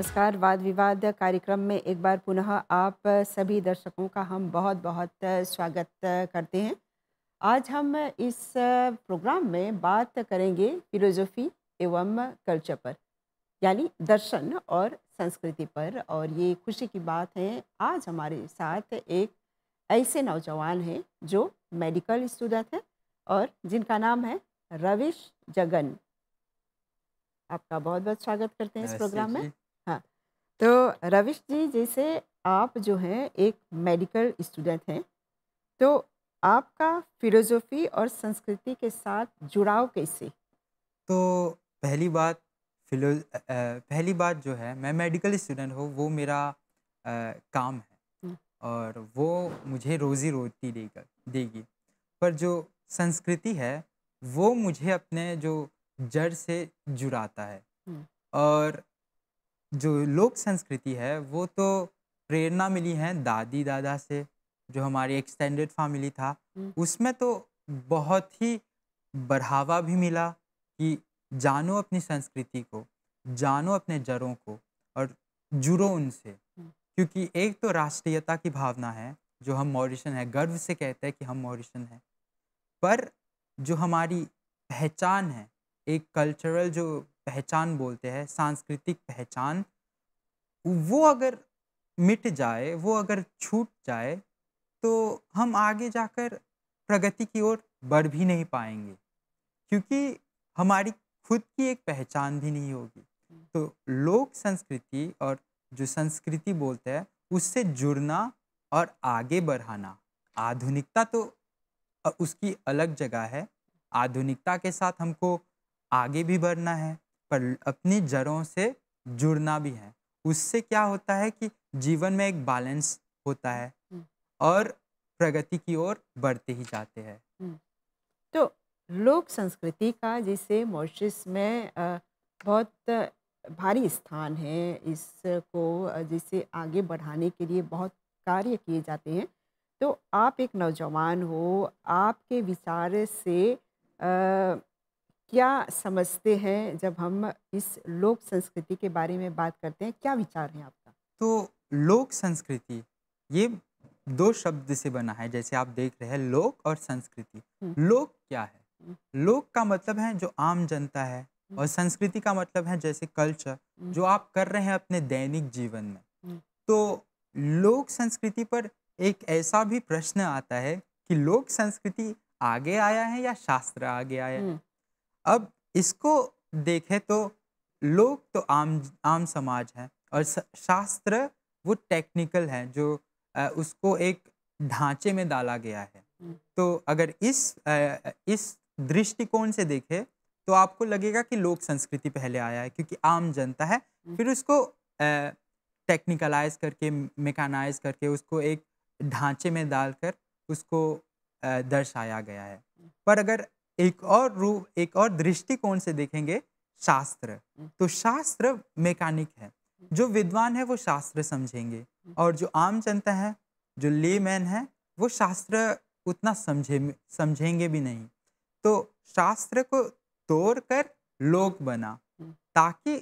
नमस्कार वाद विवाद कार्यक्रम में एक बार पुनः आप सभी दर्शकों का हम बहुत बहुत स्वागत करते हैं आज हम इस प्रोग्राम में बात करेंगे फिलोजफी एवं कल्चर पर यानी दर्शन और संस्कृति पर और ये खुशी की बात है आज हमारे साथ एक ऐसे नौजवान हैं जो मेडिकल स्टूडेंट हैं और जिनका नाम है रविश जगन आपका बहुत बहुत स्वागत करते हैं इस प्रोग्राम में तो रविश जी जैसे आप जो हैं एक मेडिकल स्टूडेंट हैं तो आपका फिलोसोफी और संस्कृति के साथ जुड़ाव कैसे तो पहली बात फिलो पहली बात जो है मैं मेडिकल स्टूडेंट हूँ वो मेरा आ, काम है हम्म। और वो मुझे रोज़ी रोटी देगा देगी पर जो संस्कृति है वो मुझे अपने जो जड़ से जुड़ाता है हम्म। और जो लोक संस्कृति है वो तो प्रेरणा मिली है दादी दादा से जो हमारी एक्सटेंडेड फैमिली था हम्म। उसमें तो बहुत ही बढ़ावा भी मिला कि जानो अपनी संस्कृति को जानो अपने जड़ों को और जुड़ो उनसे हम्म। क्योंकि एक तो राष्ट्रीयता की भावना है जो हम मॉरिशन है गर्व से कहते हैं कि हम मॉरिशन हैं पर जो हमारी पहचान है एक कल्चरल जो पहचान बोलते हैं सांस्कृतिक पहचान वो अगर मिट जाए वो अगर छूट जाए तो हम आगे जाकर प्रगति की ओर बढ़ भी नहीं पाएंगे क्योंकि हमारी खुद की एक पहचान भी नहीं होगी तो लोक संस्कृति और जो संस्कृति बोलते हैं उससे जुड़ना और आगे बढ़ाना आधुनिकता तो उसकी अलग जगह है आधुनिकता के साथ हमको आगे भी बढ़ना है पर अपनी जड़ों से जुड़ना भी है उससे क्या होता है कि जीवन में एक बैलेंस होता है हम्म। और प्रगति की ओर बढ़ते ही जाते हैं हम्म। तो लोक संस्कृति का जैसे मोशिस में बहुत भारी स्थान है इसको जिसे आगे बढ़ाने के लिए बहुत कार्य किए जाते हैं तो आप एक नौजवान हो आपके विचार से क्या समझते हैं जब हम इस लोक संस्कृति के बारे में बात करते हैं क्या विचार है आपका तो लोक संस्कृति ये दो शब्द से बना है जैसे आप देख रहे हैं लोक और संस्कृति हम्म। लोक क्या है हम्म। लोक का मतलब है जो आम जनता है हम्म। और संस्कृति का मतलब है जैसे कल्चर जो आप कर रहे हैं अपने दैनिक जीवन में तो लोक संस्कृति पर एक ऐसा भी प्रश्न आता है कि लोक संस्कृति आगे आया है या शास्त्र आगे आया है अब इसको देखें तो लोग तो आम आम समाज है और शास्त्र वो टेक्निकल है जो उसको एक ढांचे में डाला गया है हम्म। तो अगर इस इस दृष्टिकोण से देखें तो आपको लगेगा कि लोक संस्कृति पहले आया है क्योंकि आम जनता है हम्म। फिर उसको टेक्निकलाइज करके मेकानाइज करके उसको एक ढांचे में डालकर उसको दर्शाया गया है हम्म। पर अगर एक और रूप एक और दृष्टिकोण से देखेंगे शास्त्र तो शास्त्र मैकेनिक है जो विद्वान है वो शास्त्र समझेंगे और जो आम जनता है जो ले मैन है वो शास्त्र उतना समझे समझेंगे भी नहीं तो शास्त्र को तोड़ कर लोक बना ताकि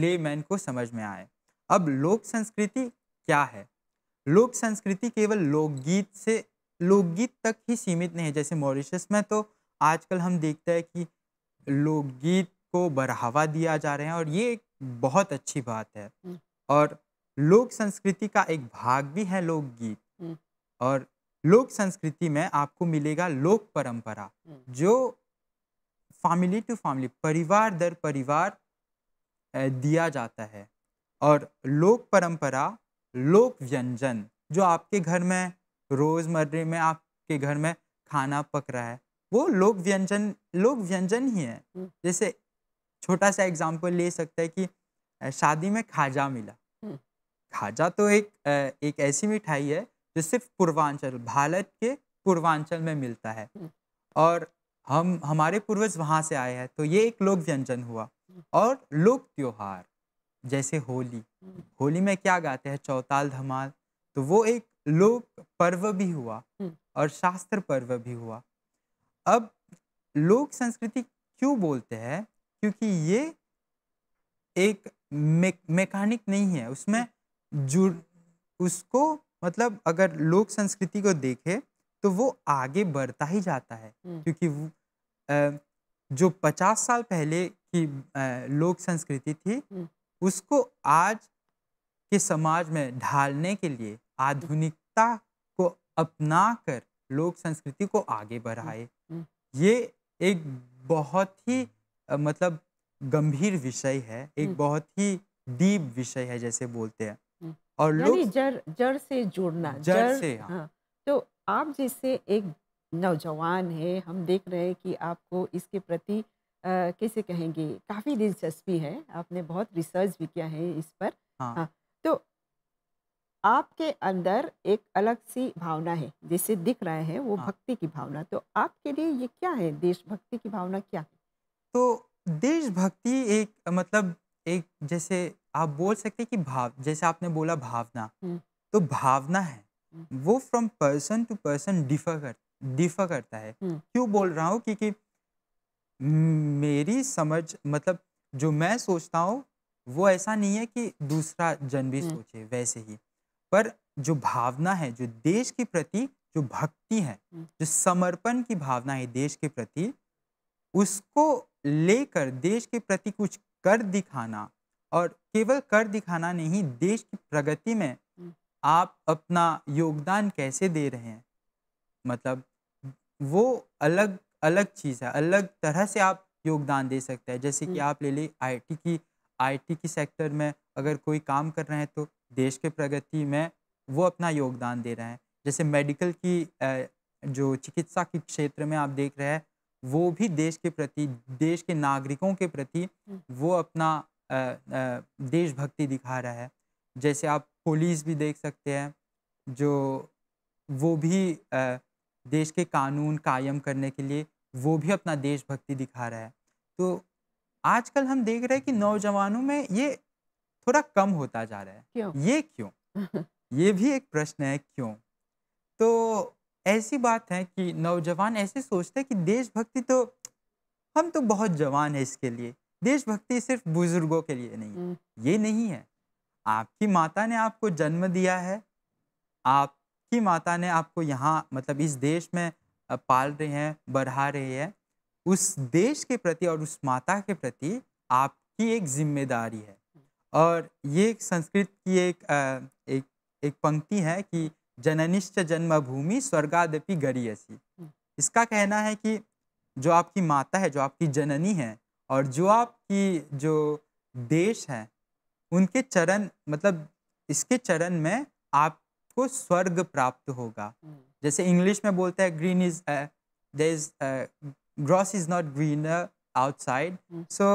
ले मैन को समझ में आए अब लोक संस्कृति क्या है लोक संस्कृति केवल लोकगीत से लोकगीत तक ही सीमित नहीं है जैसे मॉरिशस में तो आजकल हम देखते हैं कि लोकगीत को बढ़ावा दिया जा रहे हैं और ये एक बहुत अच्छी बात है हम्म। और लोक संस्कृति का एक भाग भी है लोकगीत हम्म। और लोक संस्कृति में आपको मिलेगा लोक परंपरा हम्म। जो फैमिली टू फैमिली परिवार दर परिवार दिया जाता है और लोक परंपरा लोक व्यंजन जो आपके घर में रोज़मर्रे में आपके घर में खाना पक रहा है वो लोक व्यंजन लोक व्यंजन ही है हम्म। जैसे छोटा सा एग्जाम्पल ले सकते हैं कि शादी में खाजा मिला हम्म। खाजा तो एक एक ऐसी मिठाई है जो सिर्फ पूर्वांचल भारत के पूर्वांचल में मिलता है हम्म। और हम हमारे पूर्वज वहाँ से आए हैं तो ये एक लोक व्यंजन हुआ और लोक त्योहार जैसे होली होली में क्या गाते हैं चौताल धमाल तो वो एक लोक पर्व भी हुआ और शास्त्र पर्व भी हुआ अब लोक संस्कृति क्यों बोलते हैं क्योंकि ये एक मे, नहीं है उसमें जुड़ उसको मतलब अगर लोक संस्कृति को देखे तो वो आगे बढ़ता ही जाता है हम्म। क्योंकि आ, जो पचास साल पहले की लोक संस्कृति थी हम्म। उसको आज के समाज में ढालने के लिए आधुनिकता को अपना कर लोक संस्कृति को आगे बढ़ाए हम्म, हम्म। ये एक बहुत ही मतलब गंभीर विषय है एक हम्म। बहुत ही डीप विषय है जैसे बोलते हैं और लोग जड़ जड़ से जुड़ना जड़ से हाँ।, हाँ तो आप जैसे एक नौजवान है हम देख रहे हैं कि आपको इसके प्रति कैसे कहेंगे काफ़ी दिलचस्पी है आपने बहुत रिसर्च भी किया है इस पर हाँ, हाँ। तो आपके अंदर एक अलग सी भावना है जिसे दिख रहा है वो हाँ। भक्ति की भावना तो आपके लिए ये क्या है देशभक्ति की भावना क्या है तो देशभक्ति एक मतलब एक जैसे आप बोल सकते कि भाव जैसे आपने बोला भावना तो भावना है वो from person to person differ कर डिफर करता है क्यों बोल रहा हूँ क्योंकि मेरी समझ मतलब जो मैं सोचता हूँ वो ऐसा नहीं है कि दूसरा जन भी सोचे वैसे ही पर जो भावना है जो देश के प्रति जो भक्ति है हम्म। जो समर्पण की भावना है देश के प्रति उसको लेकर देश के प्रति कुछ कर दिखाना और केवल कर दिखाना नहीं देश की प्रगति में हम्म। आप अपना योगदान कैसे दे रहे हैं मतलब वो अलग अलग चीज़ है अलग तरह से आप योगदान दे सकते हैं जैसे कि हम्म। आप ले ली आईटी की आईटी की सेक्टर में अगर कोई काम कर रहे हैं तो देश के प्रगति में वो अपना योगदान दे रहे हैं जैसे मेडिकल की जो चिकित्सा के क्षेत्र में आप देख रहे हैं वो भी देश के प्रति देश के नागरिकों के प्रति वो अपना देशभक्ति दिखा रहा है जैसे आप पुलिस भी देख सकते हैं जो वो भी देश के कानून कायम करने के लिए वो भी अपना देशभक्ति दिखा रहा है तो आजकल हम देख रहे हैं कि नौजवानों में ये थोड़ा कम होता जा रहा है क्यों? ये क्यों ये भी एक प्रश्न है क्यों तो ऐसी बात है कि नौजवान ऐसे सोचते हैं कि देशभक्ति तो हम तो बहुत जवान है इसके लिए देशभक्ति सिर्फ बुजुर्गों के लिए नहीं हम्म। ये नहीं है आपकी माता ने आपको जन्म दिया है आपकी माता ने आपको यहाँ मतलब इस देश में पाल रहे हैं बढ़ा रहे हैं उस देश के प्रति और उस माता के प्रति आपकी एक जिम्मेदारी है और ये संस्कृत की एक आ, एक एक पंक्ति है कि जननिश्च जन्मभूमि स्वर्गादपि गरीयसी हम्म। इसका कहना है कि जो आपकी माता है जो आपकी जननी है और जो आपकी जो देश है उनके चरण मतलब इसके चरण में आपको स्वर्ग प्राप्त होगा हम्म। जैसे इंग्लिश में बोलते हैं green is there is grass is not green outside so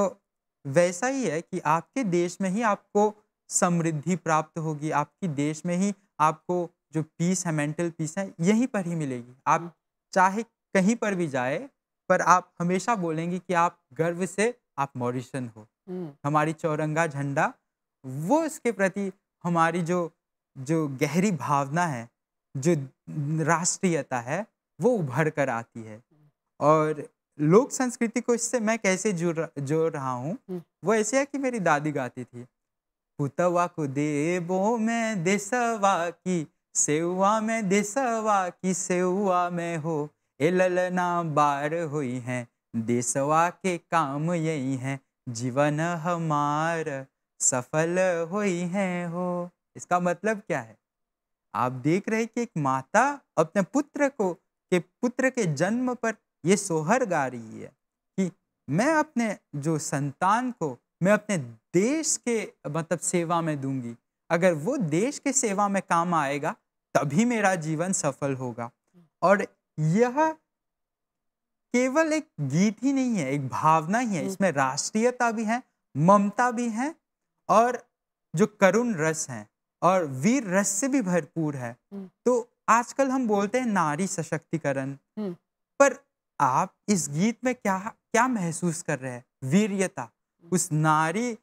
वैसा ही है कि आपके देश में ही आपको समृद्धि प्राप्त होगी आपकी देश में ही आपको जो पीस है मेंटल पीस है यहीं पर ही मिलेगी आप हम्म। चाहे कहीं पर भी जाए पर आप हमेशा बोलेंगे कि आप गर्व से आप मॉरिशन हो हम्म। हमारी चौरंगा झंडा वो इसके प्रति हमारी जो जो गहरी भावना है जो राष्ट्रीयता है वो उभर कर आती है हम्म। और लोक संस्कृति को इससे मैं कैसे जुड़ जोड़ रहा हूँ हम्म। वो ऐसे है कि मेरी दादी गाती थी पुतवा को देवो में देसवा की सेवा में देसवा की सेवा में हो ए ललना बार हुई है देसवा के काम यही है जीवन हमार सफल हुई है हो इसका मतलब क्या है आप देख रहे कि एक माता अपने पुत्र को के पुत्र के जन्म पर ये सोहर गा रही है कि मैं अपने जो संतान को मैं अपने देश के मतलब सेवा में दूंगी अगर वो देश के सेवा में काम आएगा तभी मेरा जीवन सफल होगा और यह केवल एक गीत ही नहीं है एक भावना ही है हम्म। इसमें राष्ट्रीयता भी है ममता भी है और जो करुण रस है और वीर रस से भी भरपूर है हम्म। तो आजकल हम बोलते हैं नारी सशक्तिकरण हम्म। पर आप इस गीत में क्या क्या महसूस कर रहे हैं वीरता उस नारी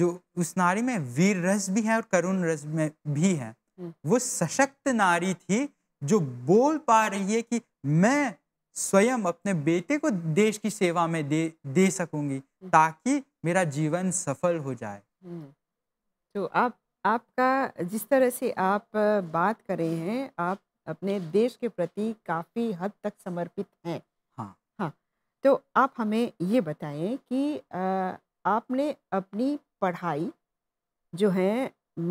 जो उस नारी में वीर रस भी है और करुण रस में भी है हम्म। वो सशक्त नारी थी जो बोल पा रही है कि मैं स्वयं अपने बेटे को देश की सेवा में दे दे सकूंगी हम्म। ताकि मेरा जीवन सफल हो जाए हम्म। तो आप आपका जिस तरह से आप बात कर रहे हैं आप अपने देश के प्रति काफ़ी हद तक समर्पित हैं तो आप हमें ये बताएं कि आपने अपनी पढ़ाई जो है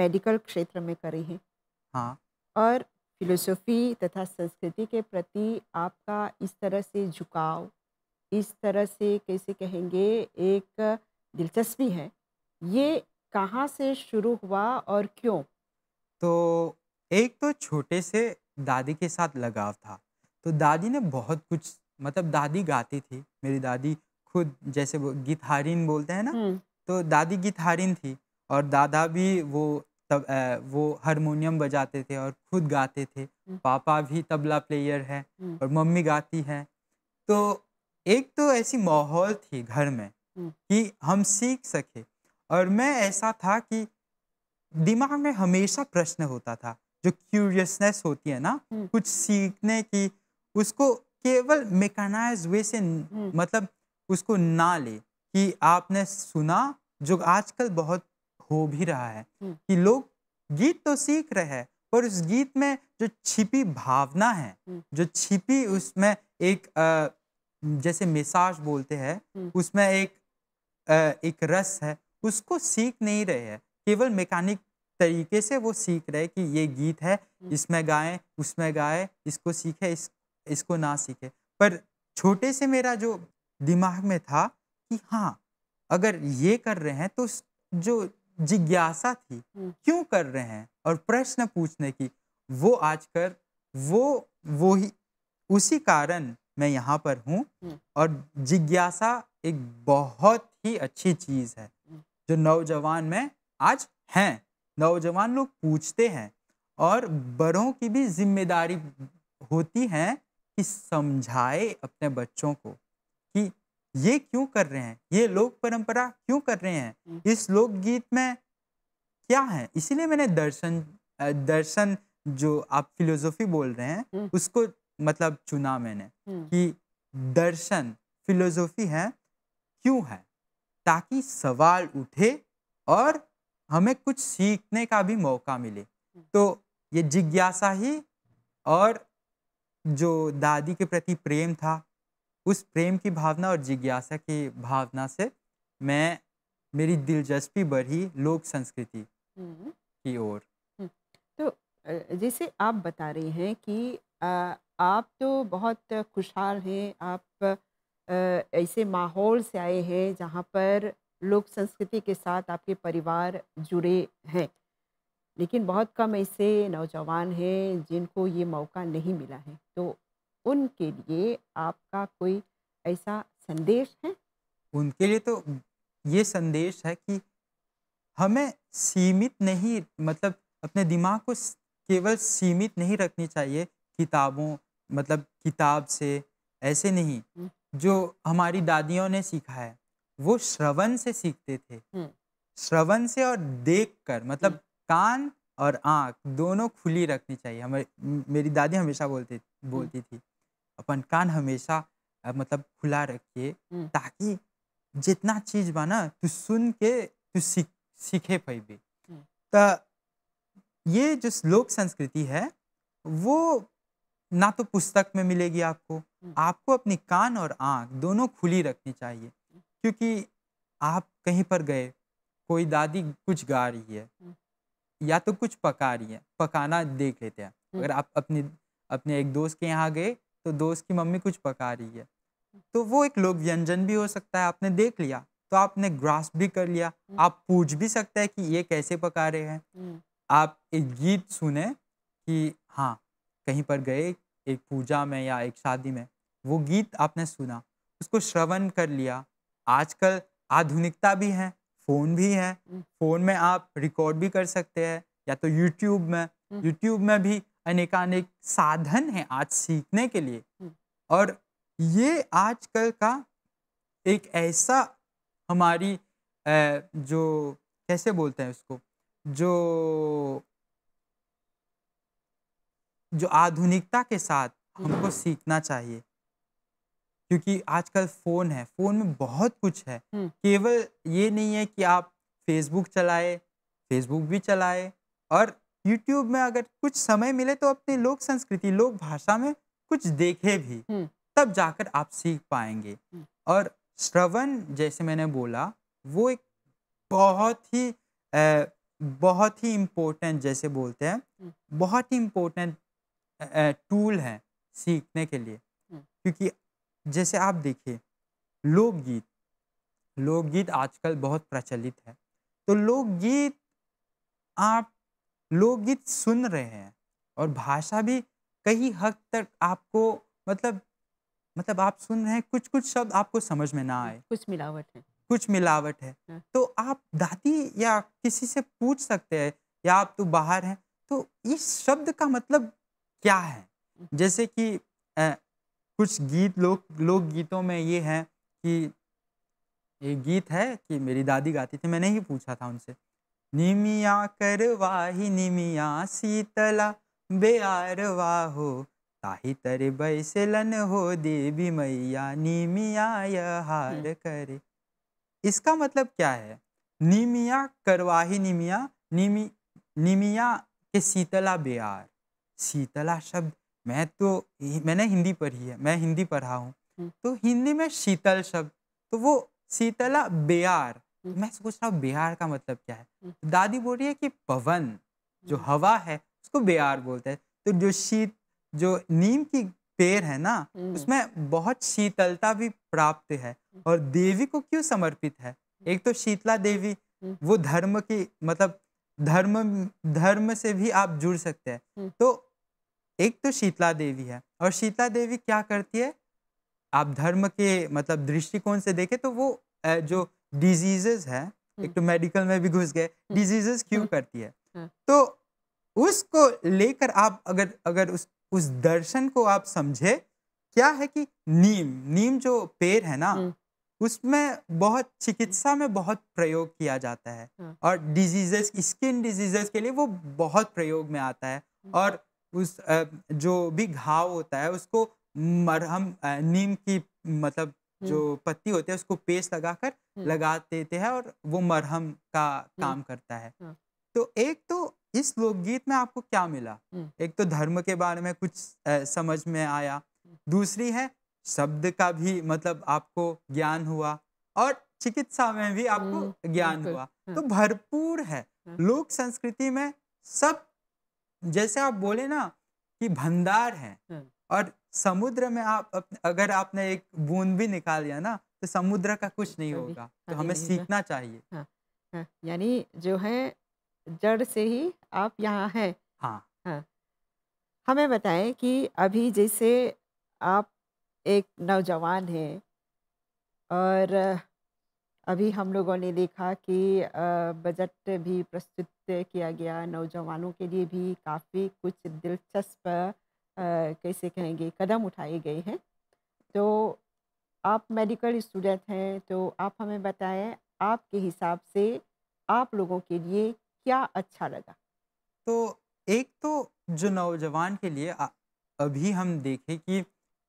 मेडिकल क्षेत्र में करी है हाँ और फिलोसोफी तथा संस्कृति के प्रति आपका इस तरह से झुकाव इस तरह से कैसे कहेंगे एक दिलचस्पी है ये कहाँ से शुरू हुआ और क्यों तो एक तो छोटे से दादी के साथ लगाव था तो दादी ने बहुत कुछ मतलब दादी गाती थी मेरी दादी खुद जैसे वो गीतहारिन बोलते हैं ना हम्म। तो दादी गीतहारिन थी और दादा भी वो तब आ, वो हारमोनियम बजाते थे और खुद गाते थे हम्म। पापा भी तबला प्लेयर है हम्म। और मम्मी गाती है तो एक तो ऐसी माहौल थी घर में कि हम सीख सके और मैं ऐसा था कि दिमाग में हमेशा प्रश्न होता था जो क्यूरियसनेस होती है ना कुछ सीखने की उसको केवल मेकानाइज वे से हम्म। मतलब उसको ना ले कि आपने सुना जो आजकल बहुत हो भी रहा है हम्म। कि लोग गीत तो सीख रहे हैं पर उस गीत में जो छिपी भावना है हम्म। जो छिपी उसमें एक आ, जैसे मिसाज बोलते हैं उसमें एक आ, एक रस है उसको सीख नहीं रहे हैं केवल मैकेनिक तरीके से वो सीख रहे कि ये गीत है इसमें गाएं उसमें गाएं इसको सीखे इस इसको ना सीखे पर छोटे से मेरा जो दिमाग में था कि हाँ अगर ये कर रहे हैं तो जो जिज्ञासा थी हम्म। क्यों कर रहे हैं और प्रश्न पूछने की वो आज कर वो वो ही उसी कारण मैं यहाँ पर हूँ हम्म। और जिज्ञासा एक बहुत ही अच्छी चीज़ है हम्म। जो नौजवान में आज हैं नौजवान लोग पूछते हैं और बड़ों की भी जिम्मेदारी होती है कि समझाए अपने बच्चों को कि ये क्यों कर रहे हैं ये लोक परंपरा क्यों कर रहे हैं हम्म। इस लोकगीत में क्या है इसीलिए मैंने दर्शन दर्शन जो आप फिलोसफी बोल रहे हैं हम्म। उसको मतलब चुना मैंने हम्म। कि दर्शन फिलोसफी है क्यों है ताकि सवाल उठे और हमें कुछ सीखने का भी मौका मिले तो ये जिज्ञासा ही और जो दादी के प्रति प्रेम था उस प्रेम की भावना और जिज्ञासा की भावना से मैं मेरी दिलचस्पी बढ़ी लोक संस्कृति हम्म। की ओर हम्म। तो जैसे आप बता रहे हैं कि आप तो बहुत खुशहाल हैं आप ऐसे माहौल से आए हैं जहाँ पर लोक संस्कृति के साथ आपके परिवार जुड़े हैं लेकिन बहुत कम ऐसे नौजवान हैं जिनको ये मौका नहीं मिला है तो उनके लिए आपका कोई ऐसा संदेश है उनके लिए तो ये संदेश है कि हमें सीमित नहीं मतलब अपने दिमाग को केवल सीमित नहीं रखनी चाहिए किताबों मतलब किताब से ऐसे नहीं हम्म। जो हमारी दादियों ने सीखा है वो श्रवण से सीखते थे हम्म। श्रवण से और देखकर मतलब हम्म। कान और आँख दोनों खुली रखनी चाहिए हमें मेरी दादी हमेशा बोलती बोलती थी अपन कान हमेशा मतलब खुला रखिए ताकि जितना चीज बा ना तू सुन के तू सीख सीखे पैबे तो ये जो लोक संस्कृति है वो ना तो पुस्तक में मिलेगी आपको आपको अपनी कान और आँख दोनों खुली रखनी चाहिए क्योंकि आप कहीं पर गए कोई दादी कुछ गा रही है या तो कुछ पका रही है पकाना देख लेते हैं हम्म। अगर आप अपने अपने एक दोस्त के यहाँ गए तो दोस्त की मम्मी कुछ पका रही है तो वो एक लोक व्यंजन भी हो सकता है आपने देख लिया तो आपने ग्रास भी कर लिया हम्म। आप पूछ भी सकते हैं कि ये कैसे पका रहे हैं हम्म। आप एक गीत सुने कि हाँ कहीं पर गए एक पूजा में या एक शादी में वो गीत आपने सुना उसको श्रवण कर लिया आजकल आधुनिकता भी है फ़ोन भी है हम्म। फ़ोन में आप रिकॉर्ड भी कर सकते हैं या तो यूट्यूब में यूट्यूब हम्म। में भी अनेकानेक साधन हैं आज सीखने के लिए हम्म। और ये आजकल का एक ऐसा हमारी जो कैसे बोलते हैं उसको जो जो आधुनिकता के साथ हमको सीखना चाहिए क्योंकि आजकल फ़ोन है फ़ोन में बहुत कुछ है केवल ये नहीं है कि आप फेसबुक चलाए फेसबुक भी चलाए और यूट्यूब में अगर कुछ समय मिले तो अपनी लोक संस्कृति लोक भाषा में कुछ देखे भी तब जाकर आप सीख पाएंगे और श्रवण जैसे मैंने बोला वो एक बहुत ही ए, बहुत ही इम्पोर्टेंट जैसे बोलते हैं बहुत ही इम्पोर्टेंट टूल है सीखने के लिए क्योंकि जैसे आप देखिए लोकगीत लोकगीत आजकल बहुत प्रचलित है तो लोकगीत आप लोकगीत सुन रहे हैं और भाषा भी कई हद तक आपको मतलब मतलब आप सुन रहे हैं कुछ कुछ शब्द आपको समझ में ना आए कुछ मिलावट है कुछ मिलावट है हाँ। तो आप दादी या किसी से पूछ सकते हैं या आप तो बाहर हैं तो इस शब्द का मतलब क्या है हम्म। जैसे कि कुछ गीत लोग लोक गीतों में ये हैं कि ये गीत है कि मेरी दादी गाती थी मैंने ही पूछा था उनसे निमिया करवाही निमिया शीतला बेआर वाहो ताही तर बैसलन हो देवी मैया निमिया हार हम्म। करे इसका मतलब क्या है निमिया करवाही निमिया निमी निमिया के शीतला बेआर शीतला शब्द मैं तो मैंने हिंदी पढ़ी है मैं हिंदी पढ़ा हूँ हम्म। तो हिंदी में शीतल शब्द तो वो शीतला बिहार हम्म। मैं सोच रहा हूँ बिहार का मतलब क्या है हम्म। तो दादी बोल रही है कि पवन जो हवा है उसको बिहार बोलते हैं तो जो शीत जो नीम की पेड़ है ना उसमें बहुत शीतलता भी प्राप्त है और देवी को क्यों समर्पित है एक तो शीतला देवी वो धर्म की मतलब धर्म धर्म से भी आप जुड़ सकते हैं तो एक तो शीतला देवी है और शीतला देवी क्या करती है आप धर्म के मतलब दृष्टिकोण से देखें तो वो जो डिजीजेस है हम्म। एक तो मेडिकल में भी घुस गए डिजीजेस हम्म। क्यों हम्म। करती है हाँ। तो उसको लेकर आप अगर अगर उस उस दर्शन को आप समझे क्या है कि नीम नीम जो पेड़ है ना उसमें बहुत चिकित्सा में बहुत प्रयोग किया जाता है हाँ। और डिजीजेस स्किन डिजीजेस के लिए वो बहुत प्रयोग में आता है और उस जो भी घाव होता है उसको मरहम नीम की मतलब जो हम्म। पत्ती होती है उसको पेस्ट लगाकर हम्म। लगा देते हैं और वो मरहम का हम्म। काम करता है हाँ। तो एक तो इस लोकगीत में आपको क्या मिला एक तो धर्म के बारे में कुछ समझ में आया दूसरी है शब्द का भी मतलब आपको ज्ञान हुआ और चिकित्सा में भी आपको ज्ञान हुआ हाँ। तो भरपूर है हाँ। लोक संस्कृति में सब जैसे आप बोले ना कि भंडार है हाँ। और समुद्र में आप अगर आपने एक बूंद भी निकाल लिया ना तो समुद्र का कुछ नहीं होगा तो हाँ, हमें सीखना चाहिए हाँ, हाँ, यानी जो है जड़ से ही आप यहाँ हैं हाँ हाँ हमें बताएं कि अभी जैसे आप एक नौजवान हैं और अभी हम लोगों ने देखा कि बजट भी प्रस्तुत किया गया नौजवानों के लिए भी काफ़ी कुछ दिलचस्प कैसे कहेंगे कदम उठाए गए हैं तो आप मेडिकल स्टूडेंट हैं तो आप हमें बताएं आपके हिसाब से आप लोगों के लिए क्या अच्छा लगा तो एक तो जो नौजवान के लिए अभी हम देखें कि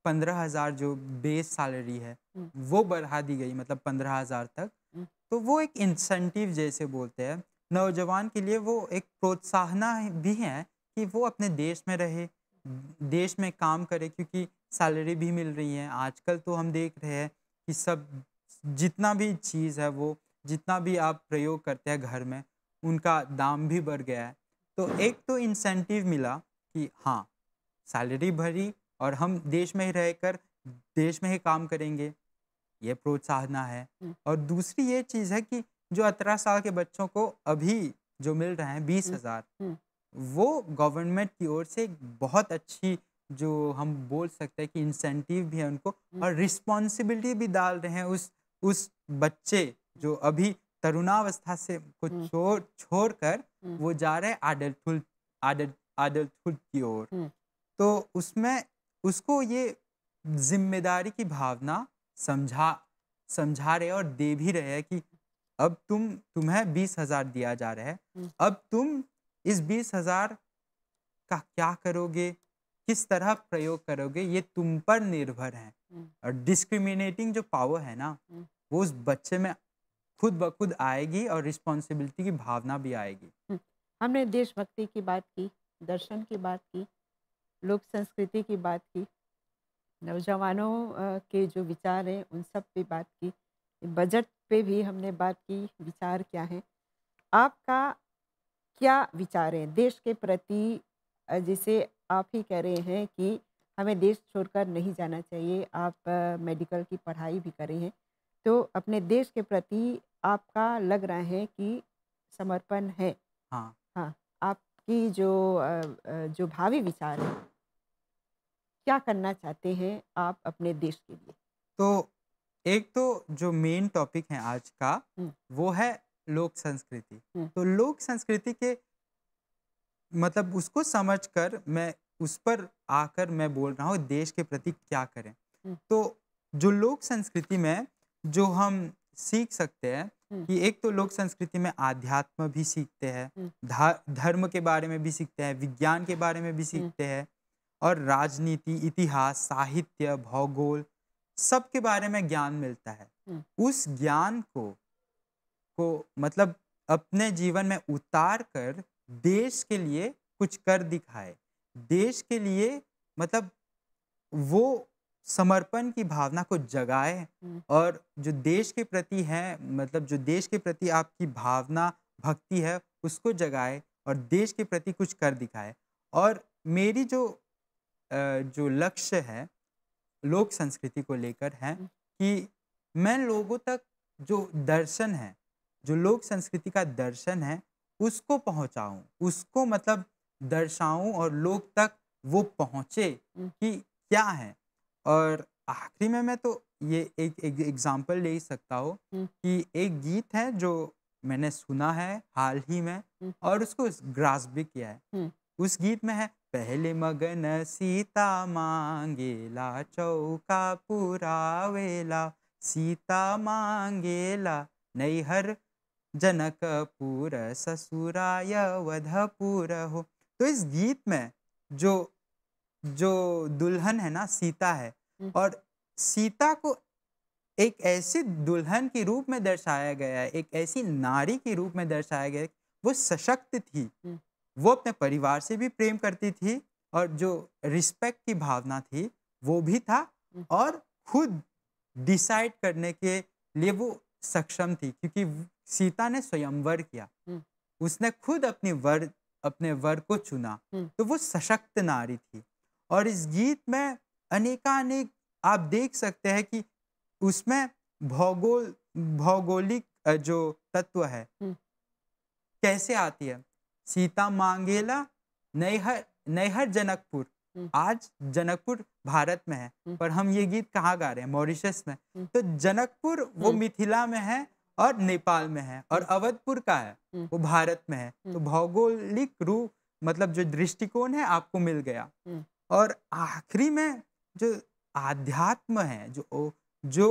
पंद्रह हज़ार जो बेस सैलरी है हम्म। वो बढ़ा दी गई मतलब पंद्रह हज़ार तक हम्म। तो वो एक इंसेंटिव जैसे बोलते हैं नौजवान के लिए वो एक प्रोत्साहना भी है कि वो अपने देश में रहे देश में काम करे क्योंकि सैलरी भी मिल रही है आजकल तो हम देख रहे हैं कि सब जितना भी चीज़ है वो जितना भी आप प्रयोग करते हैं घर में उनका दाम भी बढ़ गया है तो एक तो इंसेंटिव मिला कि हाँ सैलरी भरी और हम देश में ही रहकर देश में ही काम करेंगे ये प्रोत्साहना है हम्म। और दूसरी ये चीज़ है कि जो अठारह साल के बच्चों को अभी जो मिल रहे हैं बीस हम्म। हज़ार हम्म। वो गवर्नमेंट की ओर से बहुत अच्छी जो हम बोल सकते हैं कि इंसेंटिव भी है उनको और रिस्पॉन्सिबिलिटी भी डाल रहे हैं उस उस बच्चे जो अभी तरुणावस्था से को छोड़ छोड़ कर वो जा रहे हैं आडल्टुल आडल्टुल की ओर तो उसमें उसको ये जिम्मेदारी की भावना समझा समझा रहे और दे भी रहे हैं कि अब तुम तुम्हें बीस हजार दिया जा रहा है हम्म। अब तुम इस बीस हजार का क्या करोगे किस तरह प्रयोग करोगे ये तुम पर निर्भर है हम्म। और डिस्क्रिमिनेटिंग जो पावर है ना हम्म। वो उस बच्चे में खुद ब खुद आएगी और रिस्पॉन्सिबिलिटी की भावना भी आएगी हमने देशभक्ति की बात की दर्शन की बात की लोक संस्कृति की बात की नौजवानों के जो विचार हैं उन सब पे बात की बजट पे भी हमने बात की विचार क्या है आपका क्या विचार है देश के प्रति जिसे आप ही कह रहे हैं कि हमें देश छोड़कर नहीं जाना चाहिए आप मेडिकल की पढ़ाई भी करें हैं तो अपने देश के प्रति आपका लग रहा है कि समर्पण है हाँ हाँ आपकी जो जो भावी विचार है क्या करना चाहते हैं आप अपने देश के लिए तो एक तो जो मेन टॉपिक है आज का वो है लोक संस्कृति तो लोक संस्कृति के मतलब उसको समझकर मैं उस पर आकर मैं बोल रहा हूँ देश के प्रति क्या करें तो जो लोक संस्कृति में जो हम सीख सकते हैं कि एक तो लोक संस्कृति में आध्यात्म भी सीखते हैं धर्म के बारे में भी सीखते हैं विज्ञान के बारे में भी सीखते हैं और राजनीति इतिहास साहित्य भौगोल सब के बारे में ज्ञान मिलता है हम्म। उस ज्ञान को को मतलब अपने जीवन में उतार कर देश के लिए कुछ कर दिखाए देश के लिए मतलब वो समर्पण की भावना को जगाए हम्म। और जो देश के प्रति है मतलब जो देश के प्रति आपकी भावना भक्ति है उसको जगाए और देश के प्रति कुछ कर दिखाए और मेरी जो जो लक्ष्य है लोक संस्कृति को लेकर है हम्म। कि मैं लोगों तक जो दर्शन है जो लोक संस्कृति का दर्शन है उसको पहुंचाऊं उसको मतलब दर्शाऊं और लोग तक वो पहुंचे हम्म। कि क्या है और आखिरी में मैं तो ये एक एग्जाम्पल ले सकता हूँ हम्म। कि एक गीत है जो मैंने सुना है हाल ही में और उसको ग्रास भी किया है उस गीत में है पहले मगन सीता मांगेला चौका पुरावेला सीता मांगेला नैहर जनकपुर ससुराय वधपुर हो तो इस गीत में जो जो दुल्हन है ना सीता है हम्म। और सीता को एक ऐसी दुल्हन के रूप में दर्शाया गया है एक ऐसी नारी के रूप में दर्शाया गया है वो सशक्त थी हम्म। वो अपने परिवार से भी प्रेम करती थी और जो रिस्पेक्ट की भावना थी वो भी था हम्म। और खुद डिसाइड करने के लिए वो सक्षम थी क्योंकि सीता ने स्वयंवर किया हम्म। उसने खुद अपनी वर अपने वर को चुना हम्म। तो वो सशक्त नारी थी और इस गीत में अनेकानेक आप देख सकते हैं कि उसमें भौगोल भौगोलिक जो तत्व है कैसे आती है सीता मांगेला नैहर नैहर जनकपुर हम्म। आज जनकपुर भारत में है हम्म। पर हम ये गीत कहाँ गा रहे हैं मॉरिशस में हम्म। तो जनकपुर वो मिथिला में है और नेपाल में है और अवधपुर का है वो भारत में है तो भौगोलिक रूप मतलब जो दृष्टिकोण है आपको मिल गया और आखिरी में जो आध्यात्म है जो जो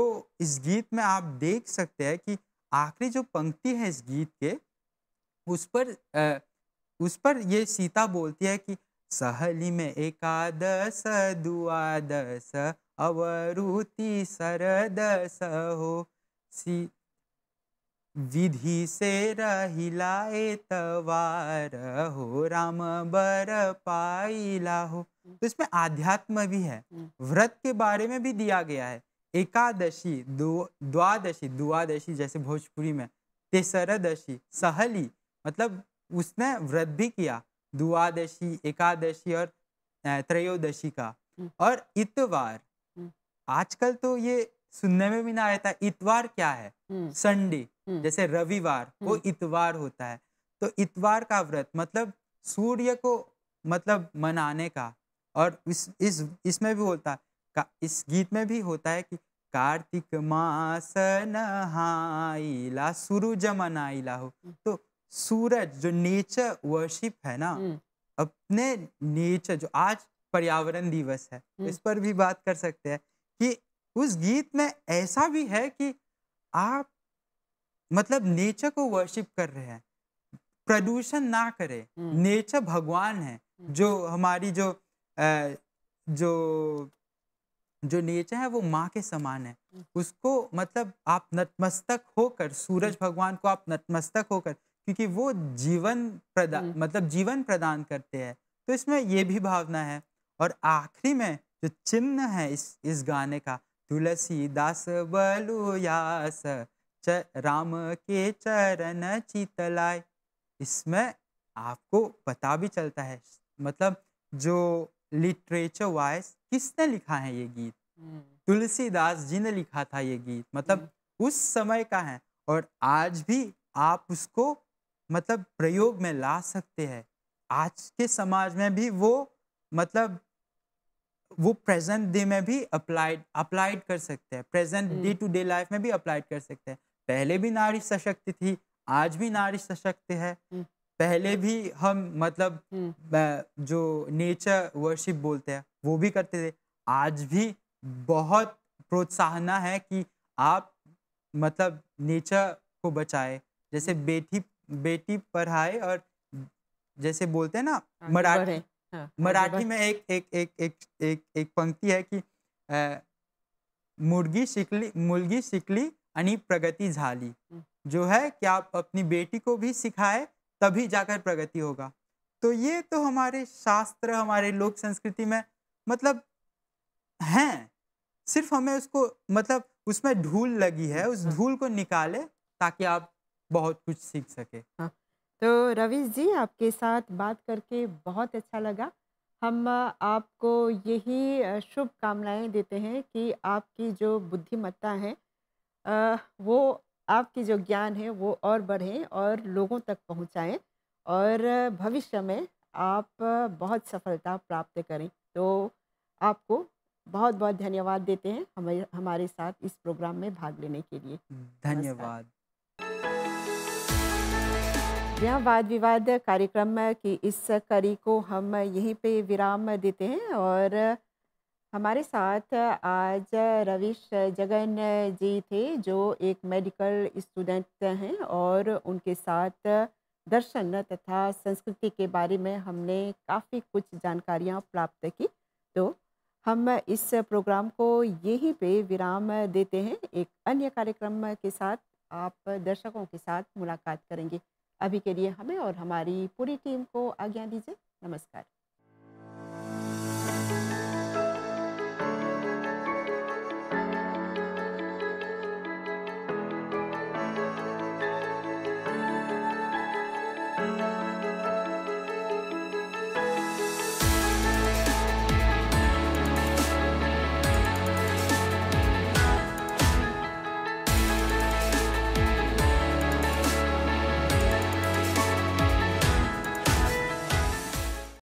इस गीत में आप देख सकते हैं कि आखिरी जो पंक्ति है इस गीत के उस पर उस पर ये सीता बोलती है कि सहली में एकादश द्वादश अवरुति सरदस हो सी विधि से रहिलाए तवार हो राम बर पाईला हो तो इसमें आध्यात्म भी है हम्म। व्रत के बारे में भी दिया गया है एकादशी द्वादशी द्वादशी जैसे भोजपुरी में तेसरदशी सहली मतलब उसने व्रत भी किया द्वादशी एकादशी और त्रयोदशी का हम्म। और इतवार हम्म। आजकल तो ये सुनने में भी ना था इतवार क्या है हम्म। संडे जैसे रविवार वो इतवार होता है तो इतवार का व्रत मतलब सूर्य को मतलब मनाने का और इस इस इसमें भी होता है इस गीत में भी होता है कि कार्तिक मास नहाईला सूरज मनाईला हो तो सूरज जो नेचर वर्शिप है ना हम्म। अपने नेचर जो आज पर्यावरण दिवस है हम्म। इस पर भी बात कर सकते हैं कि उस गीत में ऐसा भी है कि आप मतलब नेचर को वर्शिप कर रहे हैं प्रदूषण ना करें नेचर हम्म। भगवान है जो हमारी जो जो जो नेचर है वो माँ के समान है उसको मतलब आप नतमस्तक होकर सूरज भगवान को आप नतमस्तक होकर क्योंकि वो जीवन प्रदान हम्म। मतलब जीवन प्रदान करते हैं तो इसमें ये भी भावना है और आखिरी में जो चिन्ह है इस इस गाने का तुलसी दास बलु यास च राम के चरण चितलाय इसमें आपको पता भी चलता है मतलब जो लिटरेचर वाइज किसने लिखा है ये गीत हम्म। तुलसीदास जी ने लिखा था ये गीत मतलब हम्म। उस समय का है और आज भी आप उसको मतलब प्रयोग में ला सकते हैं आज के समाज में भी वो मतलब वो प्रेजेंट डे में भी अप्लाइड अप्लाइड कर सकते हैं present day to day life में भी अप्लाइड कर सकते हैं पहले भी नारी सशक्त थी आज भी नारी सशक्त है हम्म। पहले भी हम मतलब हम्म। जो नेचर वर्शिप बोलते हैं वो भी करते थे आज भी बहुत प्रोत्साहना है कि आप मतलब नेचर को बचाए जैसे हम्म। बेटी बेटी पढ़ाए और जैसे बोलते हैं ना मराठी हाँ, मराठी में एक एक एक एक एक एक पंक्ति है कि मुर्गी सिकली मुर्गी सिकली अनि प्रगति झाली हम्म। जो है कि आप अपनी बेटी को भी सिखाए तभी जाकर प्रगति होगा तो ये तो हमारे शास्त्र हमारे लोक संस्कृति में मतलब हैं सिर्फ हमें उसको मतलब उसमें धूल लगी है उस हाँ। धूल को निकाले ताकि आप बहुत कुछ सीख सके हाँ तो रवीश जी आपके साथ बात करके बहुत अच्छा लगा हम आपको यही शुभकामनाएं देते हैं कि आपकी जो बुद्धिमत्ता है वो आपकी जो ज्ञान है वो और बढ़ें और लोगों तक पहुंचाएं और भविष्य में आप बहुत सफलता प्राप्त करें तो आपको बहुत बहुत धन्यवाद देते हैं हमारे हमारे साथ इस प्रोग्राम में भाग लेने के लिए धन्यवाद यहाँ वाद विवाद कार्यक्रम की इस कड़ी को हम यहीं पे विराम देते हैं और हमारे साथ आज रविश जगन जी थे जो एक मेडिकल स्टूडेंट हैं और उनके साथ दर्शन तथा संस्कृति के बारे में हमने काफ़ी कुछ जानकारियाँ प्राप्त की तो हम इस प्रोग्राम को यहीं पे विराम देते हैं एक अन्य कार्यक्रम के साथ आप दर्शकों के साथ मुलाकात करेंगे अभी के लिए हमें और हमारी पूरी टीम को आज्ञा दीजिए नमस्कार